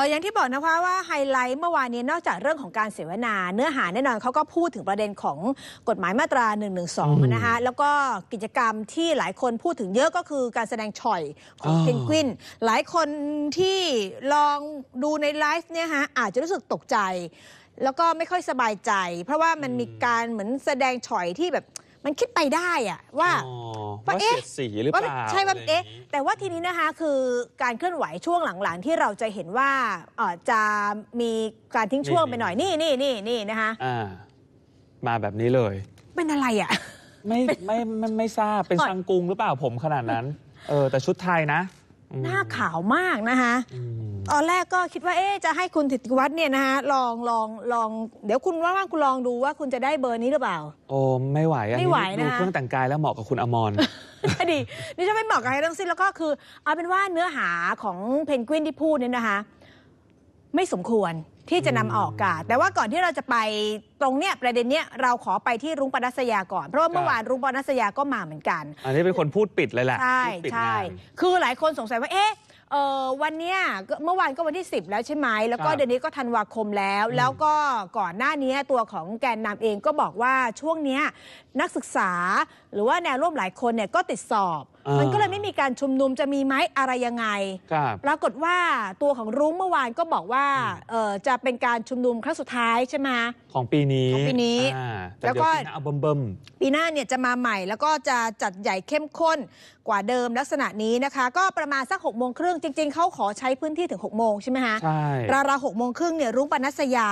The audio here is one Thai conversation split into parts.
อย่างที่บอกนะคะว่าไฮไลท์เมื่อวานนี้นอกจากเรื่องของการเสวนา เนื้อหาแน่นอนเขาก็พูดถึงประเด็นของกฎหมายมาตรา 1 1 2นะคะแล้วก็กิจกรรมที่หลายคนพูดถึงเยอะก็คือการแสดงฉ่อย ของเพนกวินหลายคนที่ลองดูในไลฟ์เนี่ยฮะอาจจะรู้สึกตกใจ แล้วก็ไม่ค่อยสบายใจ เพราะว่ามันมีการเหมือนแสดงฉ่อยที่แบบมันคิดไปได้อะว่าว่าเอ๊ะสีดสีหรือเปล่าใช่ว่าเอ๊ะแต่ว่าทีนี้นะคะ คือการเคลื่อนไหวช่วงหลังๆที่เราจะเห็นว่า จะมีการทิ้งช่วงไปหน่อยนี่นี่นี่นี่นะคะมาแบบนี้เลยเป็นอะไรอ่ะไม่ไม่ไม่ไม่ทราบเป็นกนซังกุงหรือเปล่าผมขนาดนั้นเออแต่ชุดไทยนะหน้าขาวมากนะคะตอนแรกก็คิดว่า เอ๊จะให้คุณิติวัตรเนี่ยนะคะลองลองลอง เดี๋ยวคุณว่างๆคุณลองดูว่าคุณจะได้เบอร์นี้หรือเปล่า โอ้ ไม่ไหวไม่ไหวนะเครื่องแต่งกายแล้วเหมาะกับคุณอมรดีนี่จะไม่เหมาะกับใครทั้งสิ้นแล้วก็คือ เอาเป็นว่าเนื้อหาของเพนกวินที่พูดเนี่ยนะคะไม่สมควรที่จะนำออกอากาศแต่ว่าก่อนที่เราจะไปตรงเนี้ยประเด็นเนี้ยเราขอไปที่รุ้งปนัสยาก่อน เพราะว่าเมื่อวานรุ้งปนัสยาก็มาเหมือนกัน อันนี้เป็นคนพูดปิดเลยแหละใช่ใช่คือหลายคนสงสัยว่าเอ๊ะเออวันเนี้ยเมื่อวานก็วันที่ 10 แล้วใช่ไหมแล้วก็เดือนนี้ก็ธันวาคมแล้ว แล้วก็ก่อนหน้านี้ตัวของแกนนำเองก็บอกว่าช่วงเนี้ยนักศึกษา หรือว่าแนวร่วมหลายคนเนี่ยก็ติดสอบมันก็เลยไม่มีการชุมนุมจะมีไหมอะไรยังไงปรากฏว่าตัวของรุ้งเมื่อวานก็บอกว่าจะเป็นการชุมนุมครั้งสุดท้ายใช่ไหมของปีนี้ของปีนี้แล้วก็เอาเบิ่มปีหน้าเนี่ยจะมาใหม่แล้วก็จะจัดใหญ่เข้มข้นกว่าเดิมลักษณะนี้นะคะ ก็ประมาณสักหกโมงครึ่งจริงๆ เขาขอใช้พื้นที่ถึงหกโมงใช่ไหมฮะใช่ราวๆหกโมงครึ่งเนี่ยรุ้งปนัสยา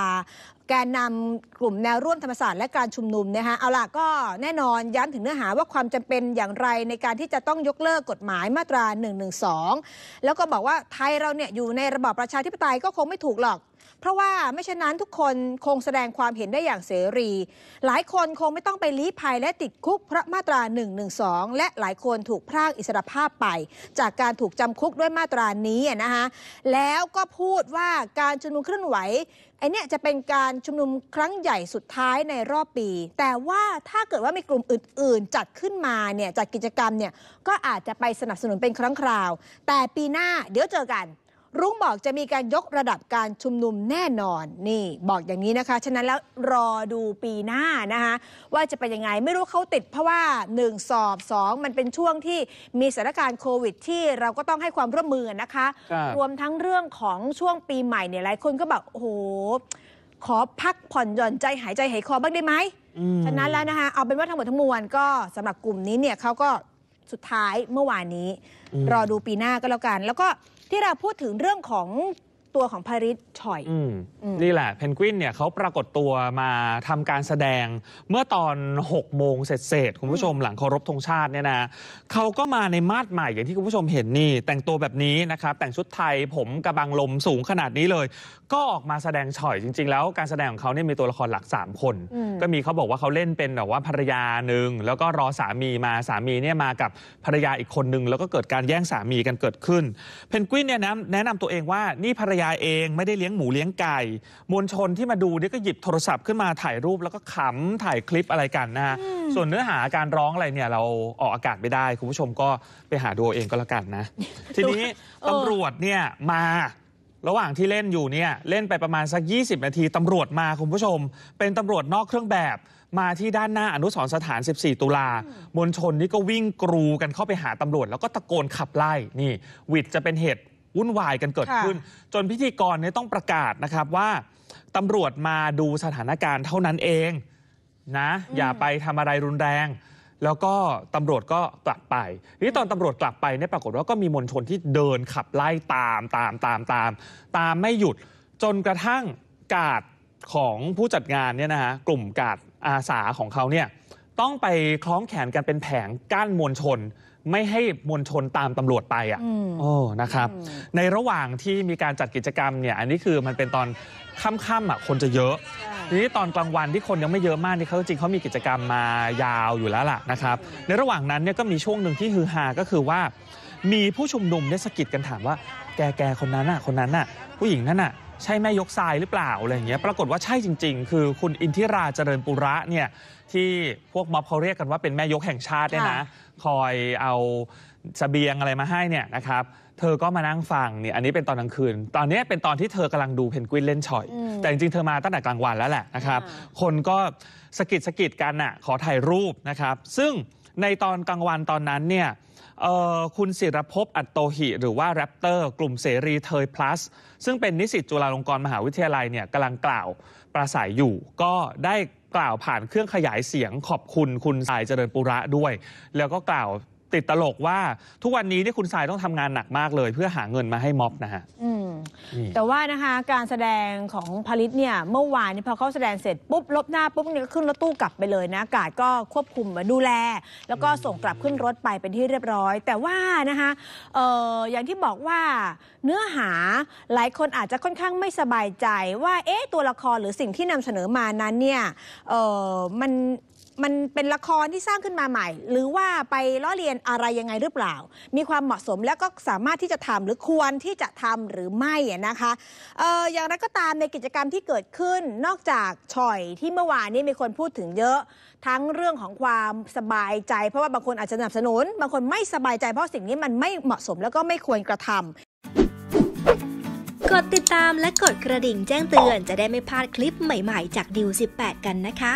แกนนำกลุ่มแนวร่วมธรรมศาสตร์และการชุมนุมนะคะเอาล่ะก็แน่นอนย้ำถึงเนื้อหาว่าความจำเป็นอย่างไรในการที่จะต้องยกเลิกกฎหมายมาตรา 112 แล้วก็บอกว่าไทยเราเนี่ยอยู่ในระบอบประชาธิปไตยก็คงไม่ถูกหรอกเพราะว่าไม่เช่นนั้นทุกคนคงแสดงความเห็นได้อย่างเสรี หลายคนคงไม่ต้องไปลี้ภัยและติดคุก เพราะมาตรา1นึและหลายคนถูกพรากอิสรภาพไป จากการถูกจำคุกด้วยมาตรานี้นะคะแล้วก็พูดว่าการชุมนุมเคลื่อนไหวไอเนี่ยจะเป็นการชุมนุมครั้งใหญ่สุดท้ายในรอบปี แต่ว่าถ้าเกิดว่ามีกลุ่มอื่นๆ จัดขึ้นมาเนี่ยจัดกิจกรรมเนี่ยก็อาจจะไปสนับสนุนเป็นครั้งคราว แต่ปีหน้าเดี๋ยวเจอกันรุ่งบอกจะมีการยกระดับการชุมนุมแน่นอนนี่บอกอย่างนี้นะคะ ฉะนั้นแล้วรอดูปีหน้านะคะว่าจะเป็นยังไง ไม่รู้เขาติด เพราะว่า1สอบ2มันเป็นช่วงที่มีสถานการณ์โควิดที่เราก็ต้องให้ความร่วมมือนะคะ รวมทั้งเรื่องของช่วงปีใหม่เนี่ยหลายคนก็แบบโอ้โห ขอพักผ่อนหย่อนใจหายใจหายคอบ้างได้ไหมฉะนั้นแล้วนะคะเอาเป็นว่าทั้งหมดทั้งมวลก็สำหรับกลุ่มนี้เนี่ยเขาก็สุดท้ายเมื่อวานนี้ รอดูปีหน้าก็แล้วกันแล้วก็ที่เราพูดถึงเรื่องของตัวของพาริสฉอยนี่แหละ เพนกวินเนี่ยเขาปรากฏตัวมาทำการแสดงเมื่อตอน6 โมงเสร็จ ๆ คุณผู้ชมหลังเคารพธงชาติเนี่ยนะเขาก็มาในมาดใหม่อย่างที่คุณผู้ชมเห็นนี่ แต่งตัวแบบนี้นะครับ แต่งชุดไทยผมกระบังลมสูงขนาดนี้เลย ก็ออกมาแสดงฉ่อยจริงๆ แล้วการแสดงของเขาเนี่ยมีตัวละครหลัก 3 คน ก็มีเขาบอกว่าเขาเล่นเป็นแบบว่าภรรยาหนึ่งแล้วก็รอสามีมาสามีเนี่ยมากับภรรยาอีกคนหนึ่งแล้วก็เกิดการแย่งสามีกันเกิดขึ้นเพนกวินเนี่ยนะแนะนำตัวเองว่านี่ภรรยาาเองไม่ได้เลี้ยงหมูเลี้ยงไก่ มวลชนที่มาดูเนี่ยก็หยิบโทรศัพท์ขึ้นมาถ่ายรูปแล้วก็ขำถ่ายคลิปอะไรกันนะฮะส่วนเนื้อหาการร้องอะไรเนี่ยเราออกอากาศไม่ได้คุณผู้ชมก็ไปหาดูเองก็แล้วกันนะทีนี้ตำรวจเนี่ยมาระหว่างที่เล่นอยู่เนี่ยเล่นไปประมาณสัก 20 นาทีตำรวจมาคุณผู้ชม เป็นตำรวจนอกเครื่องแบบมาที่ด้านหน้าอนุสรสถาน 14 ตุลามวลชนนี่ก็วิ่งกรูกันเข้าไปหาตำรวจ แล้วก็ตะโกนขับไล่นี่วิทย์จะเป็นเหตุวุ่นวายกันเกิดขึ้น จนพิธีกรเนี่ยต้องประกาศนะครับว่าตำรวจมาดูสถานการณ์เท่านั้นเองนะอย่าไปทำอะไรรุนแรง แล้วก็ตำรวจก็กลับไป นี่ตอนตำรวจกลับไปเนี่ยปรากฏว่าก็มีมวลชนที่เดินขับไล่ตามตามตามตาม ตามไม่หยุดจนกระทั่งกาดของผู้จัดงานเนี่ยนะฮะกลุ่มกาดอาสาของเขาเนี่ยต้องไปคล้องแขนกันเป็นแผงกั้นมวลชนไม่ให้มวลชนตามตำรวจไปอ่ะโอ้นะครับ ในระหว่างที่มีการจัดกิจกรรมเนี่ย อันนี้คือมันเป็นตอนค่ำๆอ่ะคนจะเยอะทีนี้ตอนกลางวันที่คนยังไม่เยอะมากนี่เขาจริงเขามีกิจกรรมมายาวอยู่แล้วล่ะนะครับ ในระหว่างนั้นเนี่ยก็มีช่วงหนึ่งที่ฮือฮาก็คือว่า มีผู้ชุมนุมได้สะกิดกันถามว่า แกแกคนนั้นน่ะคนนั้นน่ะ ผู้หญิงนั่นน่ะใช่แม่ยกทรายหรือเปล่าอะไรอย่างเงี้ยปรากฏว่าใช่จริง ๆ คือคุณอินทิราเจริญปุระเนี่ยที่พวกม็อบเขาเรียกกันว่า เป็นแม่ยกแห่งชาติเนี่ยนะ คอยเอาสเสบียงอะไรมาให้เนี่ยนะครับเธอก็มานั่งฟังเนี่ยอันนี้เป็นตอนกลางคืน ตอนนี้เป็นตอนที่เธอกำลังดูเพนกวินเล่นฉอย แต่จริง ๆ เธอมาตั้งแต่กลางวันแล้วแหละนะครับคนก็สกิดสกิดกันน่ะขอถ่ายรูปนะครับซึ่งในตอนกลางวันตอนนั้นเนี่ยคุณศิรภพอัตโตหิ หรือว่าแรปเตอร์ กลุ่มเสรีเทยพลัสซึ่งเป็นนิสิตจุฬาาลงกรณ์มหาวิทยาลัยเนี่ยกำลังกล่าวประสายอยู่ ก็ได้กล่าวผ่านเครื่องขยายเสียงขอบคุณคุณสายเจริญปุระด้วย แล้วก็กล่าวติดตลกว่า ทุกวันนี้เนี่ยคุณสายต้องทำงานหนักมากเลย เพื่อหาเงินมาให้ม็อบนะฮะแต่ว่านะคะการแสดงของพลิตเนี่ยเมื่อวานนี้พอเขาแสดงเสร็จ ปุ๊บลบหน้าปุ๊บเนี่ยก็ขึ้นรถตู้กลับไปเลยนะกาดก็ควบคุมดูแล แล้วก็ส่งกลับขึ้นรถไปเป็นที่เรียบร้อย แต่ว่านะคะอออย่างที่บอกว่าเนื้อหาหลายคนอาจจะค่อนข้างไม่สบายใจว่าเอ๊ะตัวละครหรือสิ่งที่นำเสนอมานั้นเนี่ยมันมันเป็นละครที่สร้างขึ้นมาใหม่ หรือว่าไปล้อเลียนอะไรยังไงหรือเปล่า มีความเหมาะสมแล้วก็สามารถที่จะทำหรือควรที่จะทำหรือไม่นะคะอออย่างไรก็ตามในกิจกรรมที่เกิดขึ้นนอกจากช่อยที่เมื่อวานนี้มีคนพูดถึงเยอะ ทั้งเรื่องของความสบายใจเพราะว่าบางคนอาจจะสนับสนุนบางคนไม่สบายใจเพราะสิ่งนี้มันไม่เหมาะสมแล้วก็ไม่ควรกระทำดติดตามและกดกระดิ่งแจ้งเตือน จะได้ไม่พลาดคลิปใหม่ ๆ จากดิว18 กันนะคะ